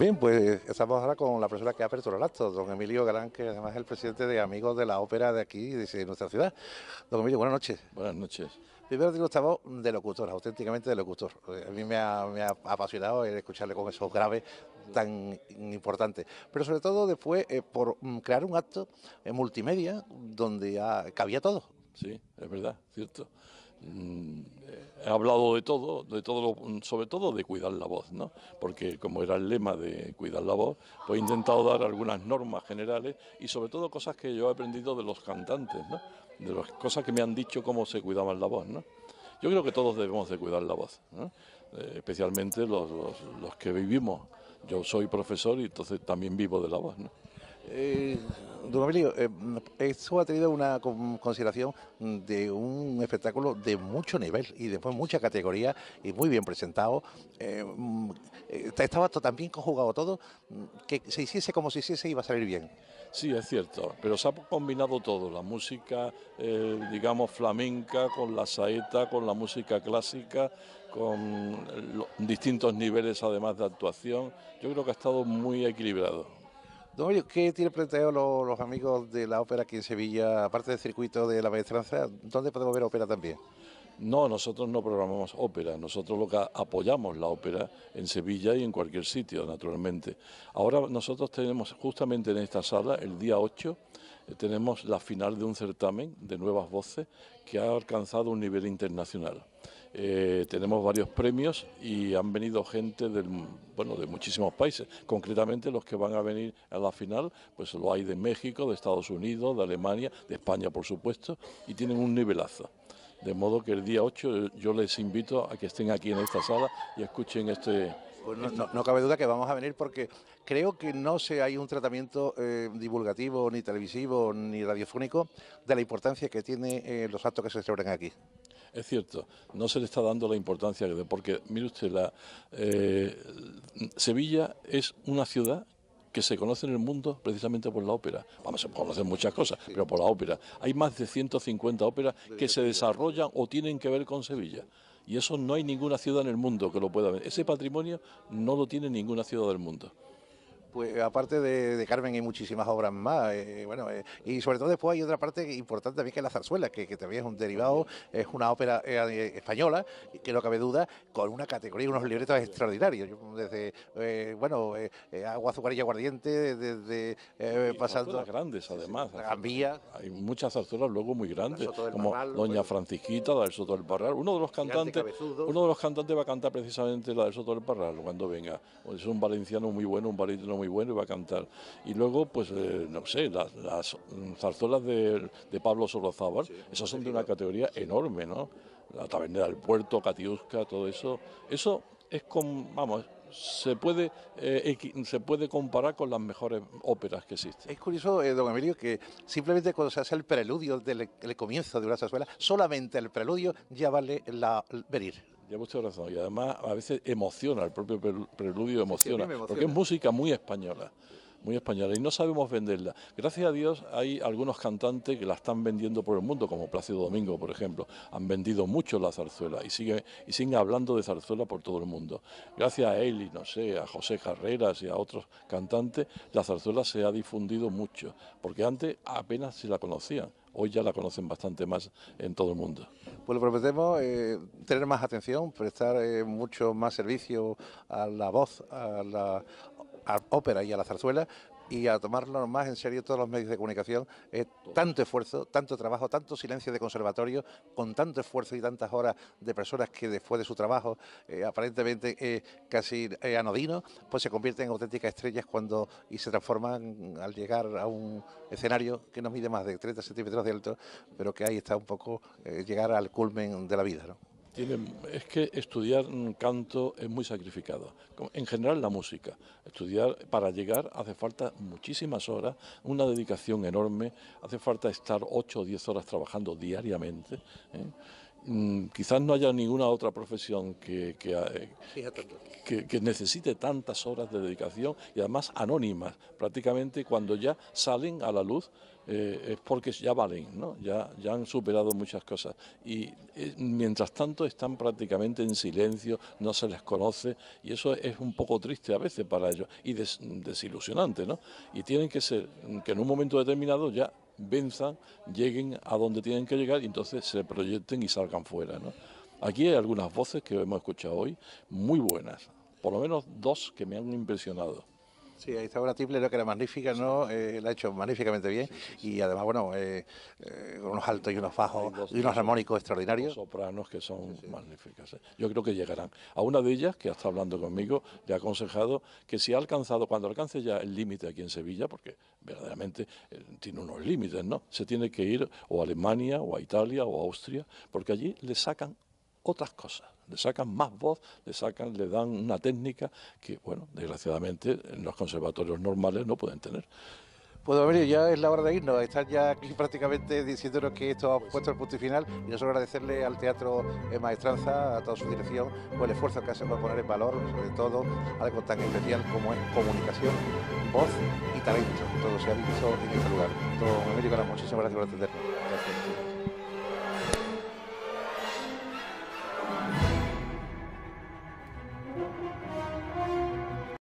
Bien, pues estamos ahora con la persona que ha aperturado el acto, don Emilio Galán, que además es el presidente de Amigos de la Ópera de aquí, de nuestra ciudad. Don Emilio, buenas noches. Buenas noches. Primero digo, estamos de locutor, auténticamente de locutor. Eh, a mí me ha, apasionado escucharle con esos graves tan importantes. Pero sobre todo después eh, por mm, crear un acto en multimedia donde ya cabía todo. Sí, es verdad, cierto. Mm, eh, he hablado de todo, de todo mm, sobre todo de cuidar la voz, ¿no? Porque como era el lema de cuidar la voz, pues he intentado dar algunas normas generales y sobre todo cosas que yo he aprendido de los cantantes, ¿no? De las cosas que me han dicho cómo se cuidaban la voz, ¿no? Yo creo que todos debemos de cuidar la voz, eh, especialmente los, los, que vivimos. Yo soy profesor y entonces también vivo de la voz, ¿no? Eh, Don Amelio, eh, mm, esto ha tenido una consideración de un espectáculo de mucho nivel y de mucha categoría y muy bien presentado. Eh, mm, eh, estaba tan bien conjugado todo mm, que se hiciese como se hiciese iba a salir bien. Sí, es cierto, pero se ha combinado todo, la música, digamos, flamenca con la saeta, con la música clásica, con distintos niveles además de actuación. Yo creo que ha estado muy equilibrado. ¿qué tiene planteado los, amigos de la ópera aquí en Sevilla, aparte del circuito de la maestranza? ¿Dónde podemos ver ópera también? No, nosotros no programamos ópera, nosotros lo que apoyamos la ópera en Sevilla y en cualquier sitio, naturalmente. Ahora nosotros tenemos justamente en esta sala, el día 8, eh, tenemos la final de un certamen de nuevas voces que ha alcanzado un nivel internacional. Eh, tenemos varios premios y han venido gente del, bueno, de muchísimos países. Concretamente los que van a venir a la final, pues lo hay de México, de Estados Unidos, de Alemania, de España por supuesto, y tienen un nivelazo. De modo que el día 8 eh, yo les invito a que estén aquí en esta sala y escuchen este, pues no, cabe duda que vamos a venir porque creo que no se hay un tratamiento eh, divulgativo, ni televisivo, ni radiofónico de la importancia que tiene los actos que se celebran aquí. Es cierto, no se le está dando la importancia que porque mire usted, la, eh, Sevilla es una ciudad que se conoce en el mundo precisamente por la ópera. Vamos, se conocen muchas cosas, pero por la ópera. Hay más de 150 óperas que se desarrollan o tienen que ver con Sevilla. Y eso no hay ninguna ciudad en el mundo que lo pueda ver. Ese patrimonio no lo tiene ninguna ciudad del mundo. Pues aparte de, Carmen hay muchísimas obras más, eh, bueno, eh, y sobre todo después hay otra parte importante también que es La Zarzuela, que, también es un derivado, es una ópera eh, española, que no cabe duda, con una categoría, unos libretos extraordinarios, desde, bueno, Agua, Azucarilla y Aguardiente, desde y pasando... grandes además. Hay muchas zarzuelas luego muy grandes, como Doña Francisquita, la del Soto del Parral, uno de los cantantes... Uno de los cantantes va a cantar precisamente la del Soto del Parral cuando venga, pues es un valenciano muy bueno, un valenciano muy bueno y va a cantar. Y luego, pues, eh, no sé, las, zarzuelas de, Pablo Sorozábal esas son de una categoría enorme, ¿no? La tabernera del puerto, Catiusca, todo eso. Eso es como, vamos, se puede, eh, se puede comparar con las mejores óperas que existen. Es curioso, eh, don Emilio, que simplemente cuando se hace el preludio del comienzo de una zarzuela, solamente el preludio ya vale la venir. Ya mucha razón. Y además a veces emociona, el propio preludio emociona. porque es música muy española muy española y no sabemos venderla. Gracias a Dios hay algunos cantantes que la están vendiendo por el mundo, como Plácido Domingo, por ejemplo. Han vendido mucho la zarzuela y siguen y sigue hablando de zarzuela por todo el mundo. Gracias a él y no sé, a José Carreras y a otros cantantes, la zarzuela se ha difundido mucho, porque antes apenas se la conocían hoy ya la conocen bastante más en todo el mundo. Pues le prometemos eh, tener más atención, prestar eh, mucho más servicio a la voz, a la a ópera y a la zarzuela y a tomarlo más en serio todos los medios de comunicación. es tanto esfuerzo, tanto trabajo, tanto silencio de conservatorio, con tanto esfuerzo y tantas horas de personas que después de su trabajo, eh, aparentemente eh, casi eh, anodino, pues se convierten en auténticas estrellas cuando y se transforman al llegar a un escenario que no mide más de 30 centímetros de alto, pero que ahí está un poco llegar al culmen de la vida. ¿no? es que estudiar canto es muy sacrificado. En general la música. Estudiar para llegar hace falta muchísimas horas, una dedicación enorme, hace falta estar 8 o 10 horas trabajando diariamente. ¿eh? Mm, quizás no haya ninguna otra profesión eh, que, que, necesite tantas horas de dedicación y además anónimas. Prácticamente cuando ya salen a la luz eh, es porque ya valen, ¿no? ya, ya han superado muchas cosas. Y eh, mientras tanto están prácticamente en silencio, no se les conoce y eso es un poco triste a veces para ellos y desilusionante. ¿no? Y tienen que ser que en un momento determinado ya venzan, lleguen a donde tienen que llegar y entonces se proyecten y salgan fuera. ¿no? Aquí hay algunas voces que hemos escuchado hoy muy buenas, por lo menos dos que me han impresionado. Sí, ahí está triple creo que era magnífica, ¿no? Eh, la ha hecho magníficamente bien y además, bueno, eh, eh unos altos y unos bajos y unos armónicos extraordinarios. sopranos que son magníficas. ¿eh? Yo creo que llegarán. A una de ellas, que está hablando conmigo, le ha aconsejado que si ha alcanzado, cuando alcance ya el límite aquí en Sevilla, porque verdaderamente tiene unos límites, ¿no? Se tiene que ir o a Alemania o a Italia o a Austria, porque allí le sacan otras cosas. Le sacan más voz, le sacan, le dan una técnica que, bueno, desgraciadamente en los conservatorios normales no pueden tener. Pues Emilio, ya es la hora de irnos. Están ya aquí prácticamente diciéndonos que esto ha puesto el punto y final. Y yo solo agradecerle al Teatro eh, Maestranza, a toda su dirección, ...por el esfuerzo que hacen para poner en valor, sobre todo, algo tan especial como es comunicación, voz y talento. Todo se ha visto en este lugar. Don Emilio, muchísimas gracias por atendernos.